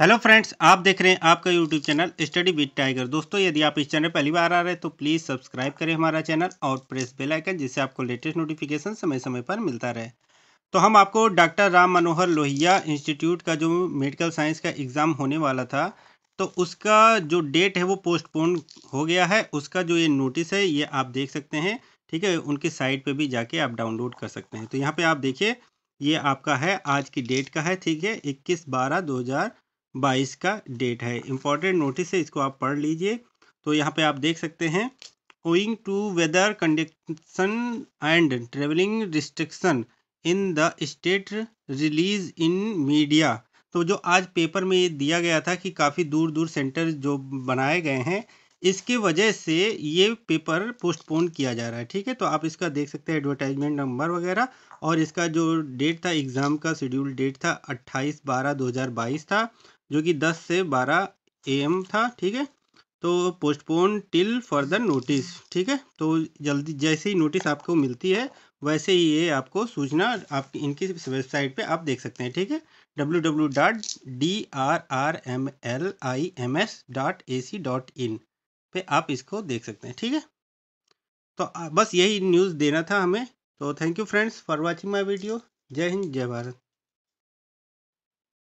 hello friends आप देख रहे हैं आपका YouTube channel Study with Tiger दोस्तों यदि आप इस चैनल पहली बार आ रहे हैं तो प्लीज़ सब्सक्राइब करें हमारा चैनल और प्रेस बेल आइकन जिससे आपको लेटेस्ट नोटिफिकेशन समय समय पर मिलता रहे तो हम आपको डॉक्टर राम मनोहर लोहिया इंस्टीट्यूट का जो मेडिकल साइंस का एग्ज़ाम होने वाला था तो उसका जो डेट है वो पोस्टपोन हो गया है उसका जो ये नोटिस है ये आप देख सकते हैं ठीक है उनकी साइट पर भी जाके आप डाउनलोड कर सकते हैं तो यहाँ पर आप देखिए ये आपका है आज की डेट का है ठीक है इक्कीस बारह दो हज़ार बाईस का डेट है इम्पॉर्टेंट नोटिस है इसको आप पढ़ लीजिए तो यहाँ पे आप देख सकते हैं owing to weather condition and travelling restriction in the state release in media तो जो आज पेपर में ये दिया गया था कि काफ़ी दूर दूर सेंटर जो बनाए गए हैं इसकी वजह से ये पेपर पोस्टपोन किया जा रहा है ठीक है तो आप इसका देख सकते हैं एडवर्टाइजमेंट नंबर वगैरह और इसका जो डेट था एग्ज़ाम का शेड्यूल डेट था अट्ठाईस बारह दो हज़ार बाईस था जो कि दस से बारह ए एम था ठीक है तो पोस्टपोन टिल फर्दर नोटिस ठीक है तो जल्दी जैसे ही नोटिस आपको मिलती है वैसे ही ये आपको सूचना आप इनकी वेबसाइट पे आप देख सकते हैं ठीक है W W dot D R R M L I M S dot A C dot in पे आप इसको देख सकते हैं ठीक है तो बस यही न्यूज़ देना था हमें तो thank you friends for watching my video जय हिंद जय भारत